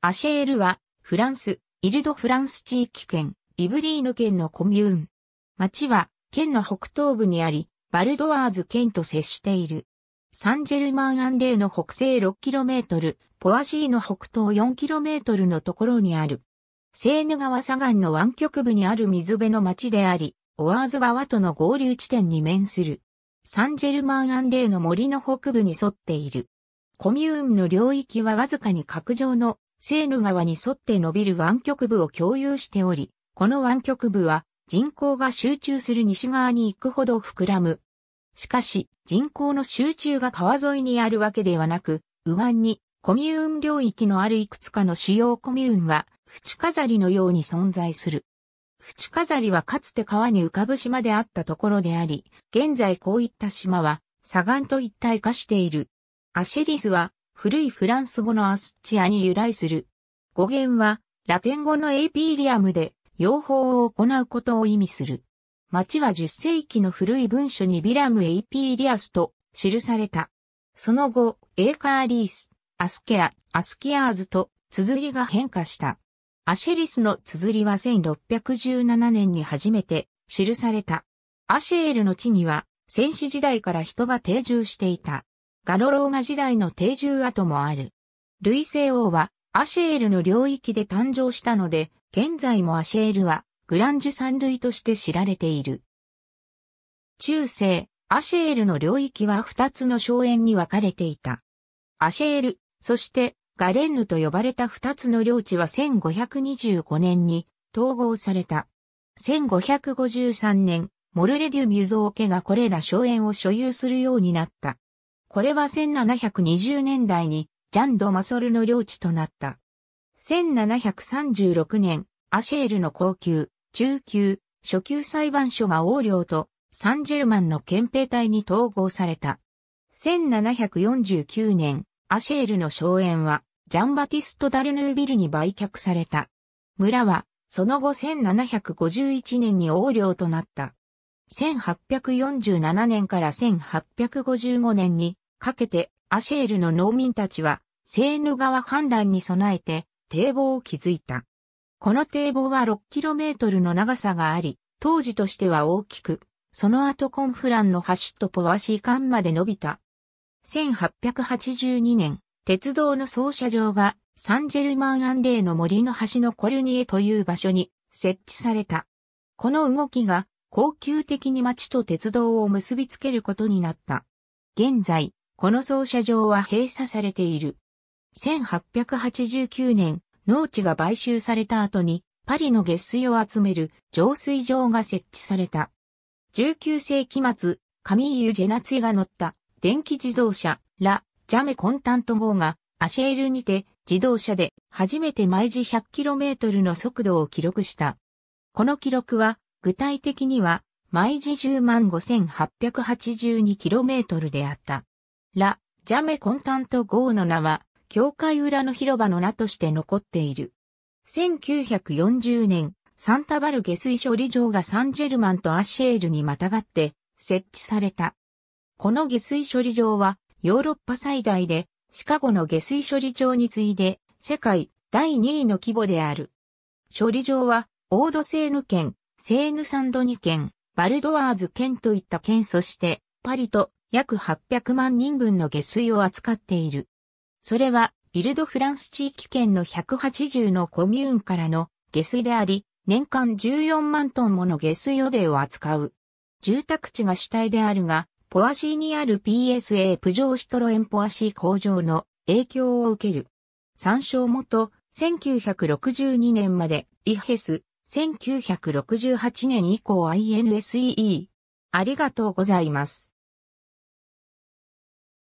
アシェールは、フランス、イルドフランス地域圏、イブリーヌ県のコミューン。町は、県の北東部にあり、バルドワーズ県と接している。サンジェルマンアンレーの北西 6km、ポアシーの北東 4km のところにある。セーヌ川左岸の湾曲部にある水辺の町であり、オワーズ川との合流地点に面する。サンジェルマンアンレーの森の北部に沿っている。コミューンの領域はわずかに角上のセーヌ川に沿って伸びる湾曲部を共有しており、この湾曲部は人口が集中する西側に行くほど膨らむ。しかし、人口の集中が川沿いにあるわけではなく、右岸にコミューン領域のあるいくつかの主要コミューンは、縁飾りのように存在する。縁飾りはかつて川に浮かぶ島であったところであり、現在こういった島は、左岸と一体化している。アシェリスは、古いフランス語のアスチアに由来する。語源は、ラテン語のエイピーリアムで、養蜂を行うことを意味する。町は10世紀の古い文書にビラム・エイピーリアスと記された。その後、エーカーリース、アスケア、アスキアーズと綴りが変化した。アシェリスの綴りは1617年に初めて記された。アシェールの地には、戦士時代から人が定住していた。ガロローマ時代の定住跡もある。ルイセ王はアシェールの領域で誕生したので、現在もアシェールはグランジュ山類として知られている。中世、アシェールの領域は二つの荘園に分かれていた。アシェール、そしてガレンヌと呼ばれた二つの領地は1525年に統合された。1553年、モルレデュミュゾー家がこれら荘園を所有するようになった。これは1720年代にジャンド・マソルの領地となった。1736年、アシェールの高級、中級、初級裁判所が王領とサンジェルマンの憲兵隊に統合された。1749年、アシェールの荘園はジャンバティスト・ダルヌービルに売却された。村はその後1751年に王領となった。1847年から1855年にかけてアシェールの農民たちはセーヌ川氾濫に備えて堤防を築いた。この堤防は 6km の長さがあり、当時としては大きく、その後コンフランの橋とポワシー間まで伸びた。1882年、鉄道の操車場がサンジェルマンアンレーの森の橋のコルニエという場所に設置された。この動きが高級的に町と鉄道を結びつけることになった。現在、この操車場は閉鎖されている。1889年、農地が買収された後に、パリの下水を集める浄水場が設置された。19世紀末、カミーユ・ジェナツィが乗った電気自動車ラ・ジャメコンタント号がアシェールにて自動車で初めて毎時 100km の速度を記録した。この記録は具体的には毎時 105,882km であった。ラ・ジャメコンタントゴーの名は、教会裏の広場の名として残っている。1940年、サンタバル下水処理場がサンジェルマンとアシェールにまたがって設置された。この下水処理場はヨーロッパ最大でシカゴの下水処理場に次いで世界第2位の規模である。処理場はオードセーヌ県、セーヌサンドニ県、バルドワーズ県といった県そしてパリと約800万人分の下水を扱っている。それは、ビルドフランス地域圏の180のコミューンからの下水であり、年間14万トンもの下水予定を扱う。住宅地が主体であるが、ポアシーにある PSA プジョーシトロエンポアシー工場の影響を受ける。参照元、1962年まで、イヘス、1968年以降 INSEE。ありがとうございます。